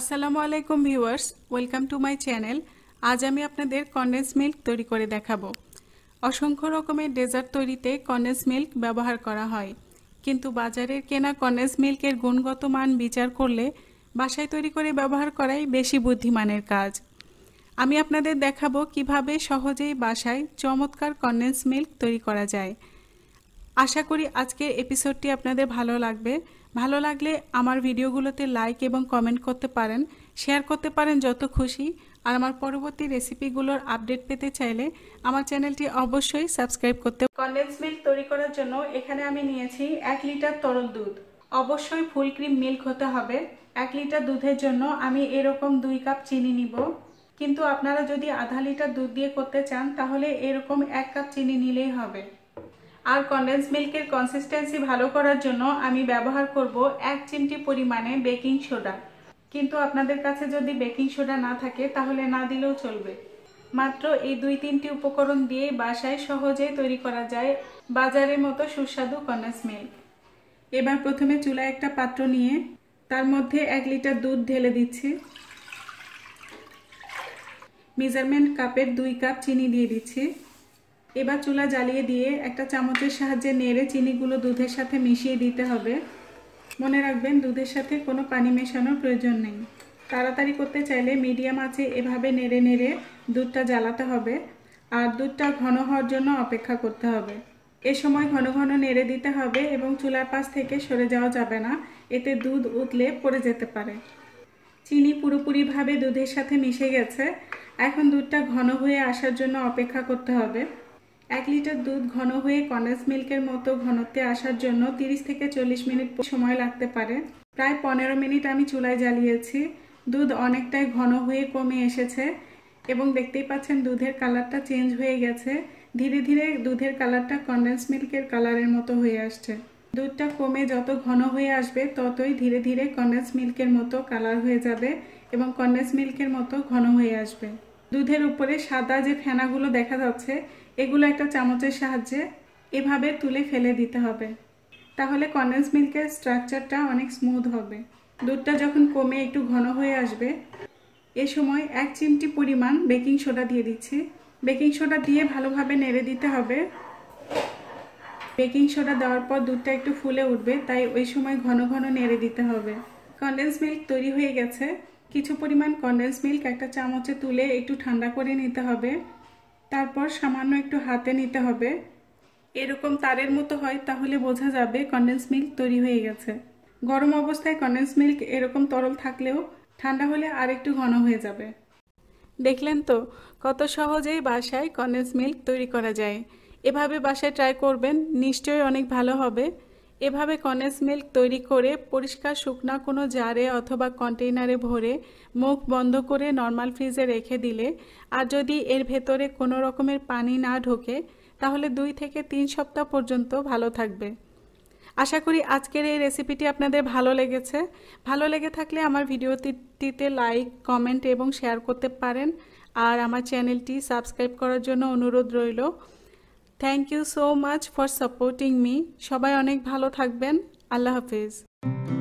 আসসালামু আলাইকুম viewers welcome to my channel আজ আমি আপনাদের কন্ডেন্স মিল্ক তৈরি করে দেখাবো অসংখ্য রকমের ডেজার্ট তৈরিতে কন্ডেন্স মিল্ক ব্যবহার করা হয় কিন্তু বাজারের কেনা কন্ডেন্স মিল্কের গুণগত মান বিচার করলে বাসায় তৈরি করে ব্যবহার করাই বেশি বুদ্ধিমানের কাজ আমি আপনাদের দেখাবো কিভাবে সহজেই বাসায় চমৎকার কন্ডেন্স মিল্ক তৈরি করা যায় আশা করি আজকের এপিসোডটি আপনাদের ভালো লাগবে ভালো লাগলে আমার ভিডিওগুলোতে লাইক এবং কমেন্ট করতে পারেন শেয়ার করতে পারেন যত খুশি আর আমার পরবর্তী রেসিপিগুলোর আপডেট পেতে চাইলে আমার চ্যানেলটি অবশ্যই সাবস্ক্রাইব করতে কন্ডেন্স মিল্ক তৈরি করার জন্য এখানে আমি নিয়েছি এক লিটার তরল দুধ অবশ্যই ফুল ক্রিম মিল্ক হতে হবে এক লিটার দুধের জন্য আমি এরকম দুই কাপ চিনি নিব কিন্তু আপনারা যদি আধা লিটার দুধ দিয়ে করতে চান তাহলে এরকম এক কাপ চিনি নিলেই হবে আর কন্ডেন্স মিল্কের কনসিস্টেন্সি ভালো করার জন্য আমি ব্যবহার করব এক চিমটি পরিমাণে বেকিং সোডা কিন্তু আপনাদের কাছে যদি বেকিং সোডা না থাকে তাহলে না দিলেও চলবে মাত্র এই দুই তিনটি উপকরণ দিয়ে বাসায় সহজেই তৈরি করা যায় বাজারের মতো সুস্বাদু কন্ডেন্স মিল্ক এবার প্রথমে চুলায় একটা পাত্র নিয়ে তার মধ্যে এক লিটার দুধ ঢেলে দিচ্ছি মেজারমেন্ট কাপের দুই কাপ চিনি দিয়ে দিচ্ছি এবার চুলা জ্বালিয়ে দিয়ে একটা চামচের সাহায্যে নেড়ে চিনিগুলো দুধের সাথে মিশিয়ে দিতে হবে মনে রাখবেন দুধের সাথে কোনো পানি মেশানোর প্রয়োজন নেই তাড়াতাড়ি করতে চাইলে মিডিয়াম আছে এভাবে নেড়ে নেড়ে দুধটা জ্বালাতে হবে আর দুধটা ঘন হওয়ার জন্য অপেক্ষা করতে হবে এ সময় ঘন ঘন নেড়ে দিতে হবে এবং চুলার পাশ থেকে সরে যাওয়া যাবে না এতে দুধ উতলে পড়ে যেতে পারে চিনি পুরোপুরিভাবে দুধের সাথে মিশে গেছে এখন দুধটা ঘন হয়ে আসার জন্য অপেক্ষা করতে হবে এক লিটার দুধ ঘন হয়ে কন্ডেন্স মিল্কের মতো ঘনত্বে আসার জন্য 30 থেকে চল্লিশ মিনিট সময় লাগতে পারে প্রায় পনেরো মিনিট আমি চুলায় জ্বালিয়েছি দুধ অনেকটাই ঘন হয়ে কমে এসেছে এবং দেখতেই পাচ্ছেন দুধের কালারটা চেঞ্জ হয়ে গেছে ধীরে ধীরে দুধের কালারটা কন্ডেন্স মিল্কের কালারের মতো হয়ে আসছে দুধটা কমে যত ঘন হয়ে আসবে ততই ধীরে ধীরে কন্ডেন্স মিল্কের মতো কালার হয়ে যাবে এবং কন্ডেন্স মিল্কের মতো ঘন হয়ে আসবে দুধের উপরে সাদা যে ফেনাগুলো দেখা যাচ্ছে এগুলো একটা চামচের সাহায্যে এভাবে তুলে ফেলে দিতে হবে তাহলে কন্ডেন্স মিল্কের স্ট্রাকচারটা অনেক স্মুথ হবে দুধটা যখন কমে একটু ঘন হয়ে আসবে এ সময় এক চিমটি পরিমাণ বেকিং সোডা দিয়ে দিচ্ছি বেকিং সোডা দিয়ে ভালোভাবে নেড়ে দিতে হবে বেকিং সোডা দেওয়ার পর দুধটা একটু ফুলে উঠবে তাই ওই সময় ঘন ঘন নেড়ে দিতে হবে কন্ডেন্স মিল্ক তৈরি হয়ে গেছে কিছু পরিমাণ কন্ডেন্স মিল্ক একটা চামচে তুলে একটু ঠান্ডা করে নিতে হবে তারপর সামান্য একটু হাতে নিতে হবে এরকম তারের মতো হয় তাহলে বোঝা যাবে কন্ডেন্স মিল্ক তৈরি হয়ে গেছে গরম অবস্থায় কন্ডেন্স মিল্ক এরকম তরল থাকলেও ঠান্ডা হলে আর একটু ঘন হয়ে যাবে দেখলেন তো কত সহজেই বাসায় কন্ডেন্স মিল্ক তৈরি করা যায় এভাবে বাসায় ট্রাই করবেন নিশ্চয়ই অনেক ভালো হবে এভাবে কনেস মিল্ক তৈরি করে পরিষ্কার শুকনা কোনো জারে অথবা কন্টেইনারে ভরে মুখ বন্ধ করে নর্মাল ফ্রিজে রেখে দিলে আর যদি এর ভেতরে কোনো রকমের পানি না ঢোকে তাহলে দুই থেকে তিন সপ্তাহ পর্যন্ত ভালো থাকবে আশা করি আজকের এই রেসিপিটি আপনাদের ভালো লেগেছে ভালো লেগে থাকলে আমার ভিডিওটিতে লাইক কমেন্ট এবং শেয়ার করতে পারেন আর আমার চ্যানেলটি সাবস্ক্রাইব করার জন্য অনুরোধ রইল thank you so much for supporting me সবাই অনেক ভালো থাকবেন আল্লাহ হাফিজ